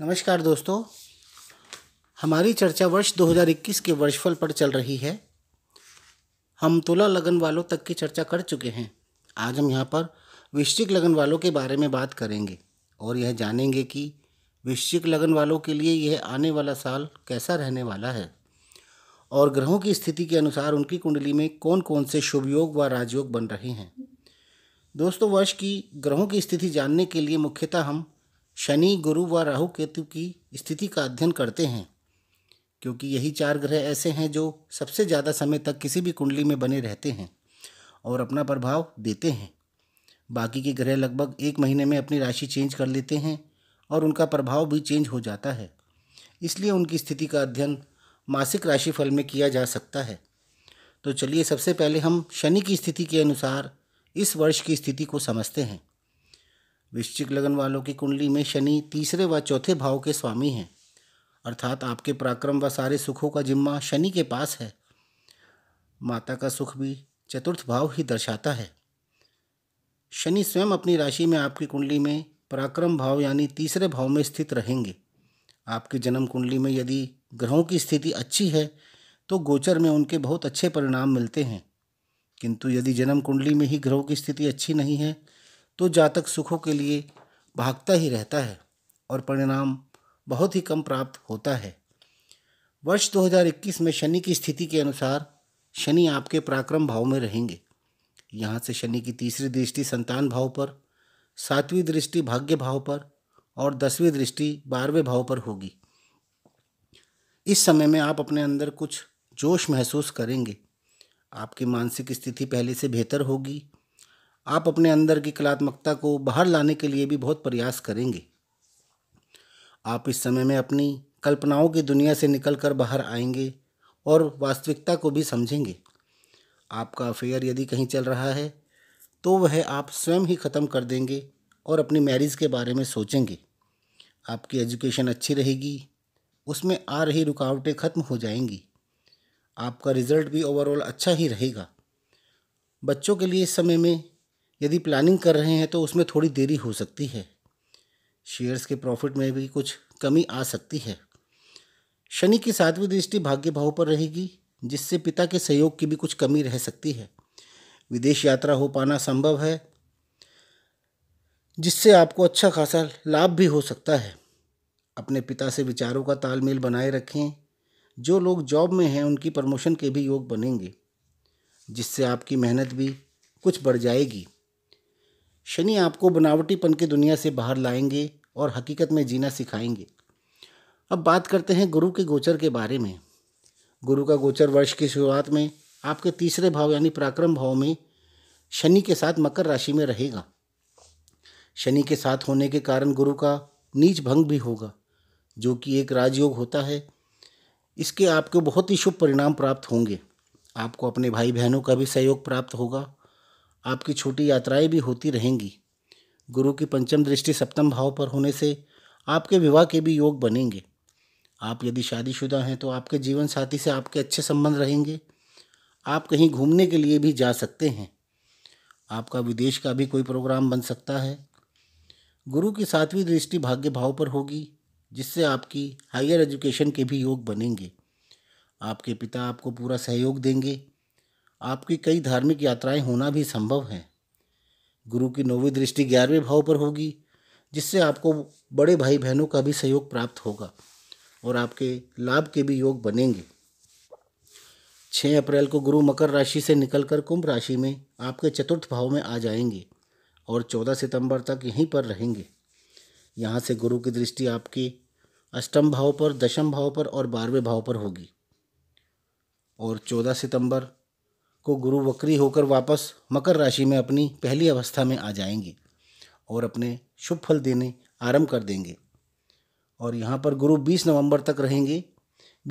नमस्कार दोस्तों हमारी चर्चा वर्ष 2021 के वर्षफल पर चल रही है हम तुला लगन वालों तक की चर्चा कर चुके हैं आज हम यहाँ पर वृश्चिक लगन वालों के बारे में बात करेंगे और यह जानेंगे कि वृश्चिक लगन वालों के लिए यह आने वाला साल कैसा रहने वाला है और ग्रहों की स्थिति के अनुसार उनकी कुंडली में कौन कौन से शुभ योग व राजयोग बन रहे हैं दोस्तों वर्ष की ग्रहों की स्थिति जानने के लिए मुख्यतः हम शनि गुरु व राहु केतु की स्थिति का अध्ययन करते हैं क्योंकि यही चार ग्रह ऐसे हैं जो सबसे ज़्यादा समय तक किसी भी कुंडली में बने रहते हैं और अपना प्रभाव देते हैं बाकी के ग्रह लगभग एक महीने में अपनी राशि चेंज कर लेते हैं और उनका प्रभाव भी चेंज हो जाता है इसलिए उनकी स्थिति का अध्ययन मासिक राशिफल में किया जा सकता है तो चलिए सबसे पहले हम शनि की स्थिति के अनुसार इस वर्ष की स्थिति को समझते हैं वृश्चिक लगन वालों की कुंडली में शनि तीसरे व चौथे भाव के स्वामी हैं अर्थात आपके पराक्रम व सारे सुखों का जिम्मा शनि के पास है माता का सुख भी चतुर्थ भाव ही दर्शाता है शनि स्वयं अपनी राशि में आपकी कुंडली में पराक्रम भाव यानी तीसरे भाव में स्थित रहेंगे आपकी जन्म कुंडली में यदि ग्रहों की स्थिति अच्छी है तो गोचर में उनके बहुत अच्छे परिणाम मिलते हैं किंतु यदि जन्म कुंडली में ही ग्रहों की स्थिति अच्छी नहीं है तो जातक सुखों के लिए भागता ही रहता है और परिणाम बहुत ही कम प्राप्त होता है वर्ष 2021 में शनि की स्थिति के अनुसार शनि आपके पराक्रम भाव में रहेंगे यहाँ से शनि की तीसरी दृष्टि संतान भाव पर सातवीं दृष्टि भाग्य भाव पर और दसवीं दृष्टि बारहवें भाव पर होगी इस समय में आप अपने अंदर कुछ जोश महसूस करेंगे आपकी मानसिक स्थिति पहले से बेहतर होगी आप अपने अंदर की कलात्मकता को बाहर लाने के लिए भी बहुत प्रयास करेंगे आप इस समय में अपनी कल्पनाओं की दुनिया से निकलकर बाहर आएंगे और वास्तविकता को भी समझेंगे आपका अफेयर यदि कहीं चल रहा है तो वह आप स्वयं ही ख़त्म कर देंगे और अपनी मैरिज के बारे में सोचेंगे आपकी एजुकेशन अच्छी रहेगी उसमें आ रही रुकावटें ख़त्म हो जाएंगी आपका रिज़ल्ट भी ओवरऑल अच्छा ही रहेगा बच्चों के लिए इस समय में यदि प्लानिंग कर रहे हैं तो उसमें थोड़ी देरी हो सकती है शेयर्स के प्रॉफिट में भी कुछ कमी आ सकती है शनि की सातवीं दृष्टि भाग्य भाव पर रहेगी जिससे पिता के सहयोग की भी कुछ कमी रह सकती है विदेश यात्रा हो पाना संभव है जिससे आपको अच्छा खासा लाभ भी हो सकता है अपने पिता से विचारों का तालमेल बनाए रखें जो लोग जॉब में हैं उनकी प्रमोशन के भी योग बनेंगे जिससे आपकी मेहनत भी कुछ बढ़ जाएगी शनि आपको बनावटीपन की दुनिया से बाहर लाएंगे और हकीकत में जीना सिखाएंगे अब बात करते हैं गुरु के गोचर के बारे में गुरु का गोचर वर्ष की शुरुआत में आपके तीसरे भाव यानी पराक्रम भाव में शनि के साथ मकर राशि में रहेगा शनि के साथ होने के कारण गुरु का नीच भंग भी होगा जो कि एक राजयोग होता है इसके आपको बहुत ही शुभ परिणाम प्राप्त होंगे आपको अपने भाई बहनों का भी सहयोग प्राप्त होगा आपकी छोटी यात्राएं भी होती रहेंगी गुरु की पंचम दृष्टि सप्तम भाव पर होने से आपके विवाह के भी योग बनेंगे आप यदि शादीशुदा हैं तो आपके जीवन साथी से आपके अच्छे संबंध रहेंगे आप कहीं घूमने के लिए भी जा सकते हैं आपका विदेश का भी कोई प्रोग्राम बन सकता है गुरु की सातवीं दृष्टि भाग्य भाव पर होगी जिससे आपकी हायर एजुकेशन के भी योग बनेंगे आपके पिता आपको पूरा सहयोग देंगे आपकी कई धार्मिक यात्राएं होना भी संभव है गुरु की नौवीं दृष्टि ग्यारहवें भाव पर होगी जिससे आपको बड़े भाई बहनों का भी सहयोग प्राप्त होगा और आपके लाभ के भी योग बनेंगे छः अप्रैल को गुरु मकर राशि से निकलकर कुंभ राशि में आपके चतुर्थ भाव में आ जाएंगे और चौदह सितंबर तक यहीं पर रहेंगे यहाँ से गुरु की दृष्टि आपके अष्टम भाव पर दशम भाव पर और बारहवें भाव पर होगी और चौदह सितंबर को गुरु वक्री होकर वापस मकर राशि में अपनी पहली अवस्था में आ जाएंगे और अपने शुभ फल देने आरंभ कर देंगे और यहाँ पर गुरु 20 नवंबर तक रहेंगे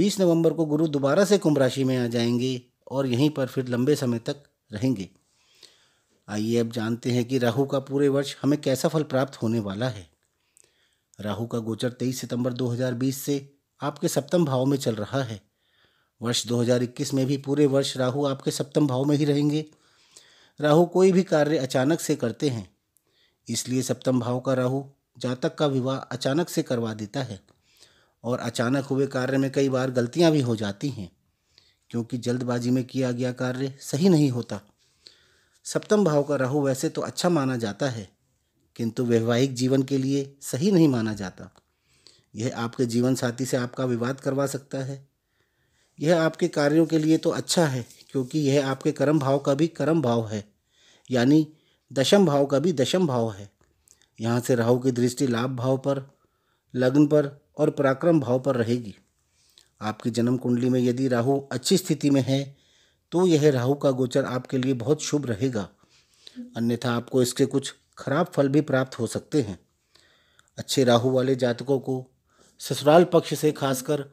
20 नवंबर को गुरु दोबारा से कुंभ राशि में आ जाएंगे और यहीं पर फिर लंबे समय तक रहेंगे आइए अब जानते हैं कि राहु का पूरे वर्ष हमें कैसा फल प्राप्त होने वाला है राहु का गोचर 23 सितंबर 2020 से आपके सप्तम भाव में चल रहा है वर्ष 2021 में भी पूरे वर्ष राहु आपके सप्तम भाव में ही रहेंगे राहु कोई भी कार्य अचानक से करते हैं इसलिए सप्तम भाव का राहु जातक का विवाह अचानक से करवा देता है और अचानक हुए कार्य में कई बार गलतियां भी हो जाती हैं क्योंकि जल्दबाजी में किया गया कार्य सही नहीं होता सप्तम भाव का राहु वैसे तो अच्छा माना जाता है किंतु वैवाहिक जीवन के लिए सही नहीं माना जाता यह आपके जीवन साथी से आपका विवाद करवा सकता है यह आपके कार्यों के लिए तो अच्छा है क्योंकि यह आपके कर्म भाव का भी कर्म भाव है यानी दशम भाव का भी दशम भाव है यहाँ से राहु की दृष्टि लाभ भाव पर लग्न पर और पराक्रम भाव पर रहेगी आपकी जन्म कुंडली में यदि राहु अच्छी स्थिति में है तो यह राहु का गोचर आपके लिए बहुत शुभ रहेगा अन्यथा आपको इसके कुछ खराब फल भी प्राप्त हो सकते हैं अच्छे राहु वाले जातकों को ससुराल पक्ष से खासकर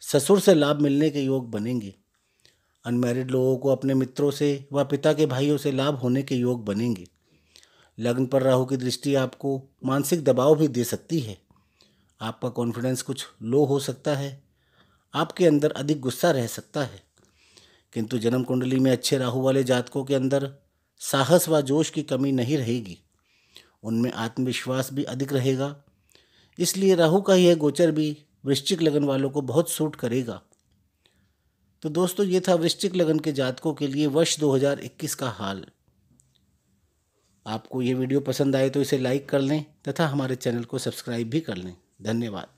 ससुर से लाभ मिलने के योग बनेंगे अनमेरिड लोगों को अपने मित्रों से व पिता के भाइयों से लाभ होने के योग बनेंगे लग्न पर राहु की दृष्टि आपको मानसिक दबाव भी दे सकती है आपका कॉन्फिडेंस कुछ लो हो सकता है आपके अंदर अधिक गुस्सा रह सकता है किंतु जन्म कुंडली में अच्छे राहु वाले जातकों के अंदर साहस व जोश की कमी नहीं रहेगी उनमें आत्मविश्वास भी अधिक रहेगा इसलिए राहु का यह गोचर भी वृश्चिक लगन वालों को बहुत सूट करेगा तो दोस्तों ये था वृश्चिक लगन के जातकों के लिए वर्ष 2021 का हाल आपको ये वीडियो पसंद आए तो इसे लाइक कर लें तथा हमारे चैनल को सब्सक्राइब भी कर लें धन्यवाद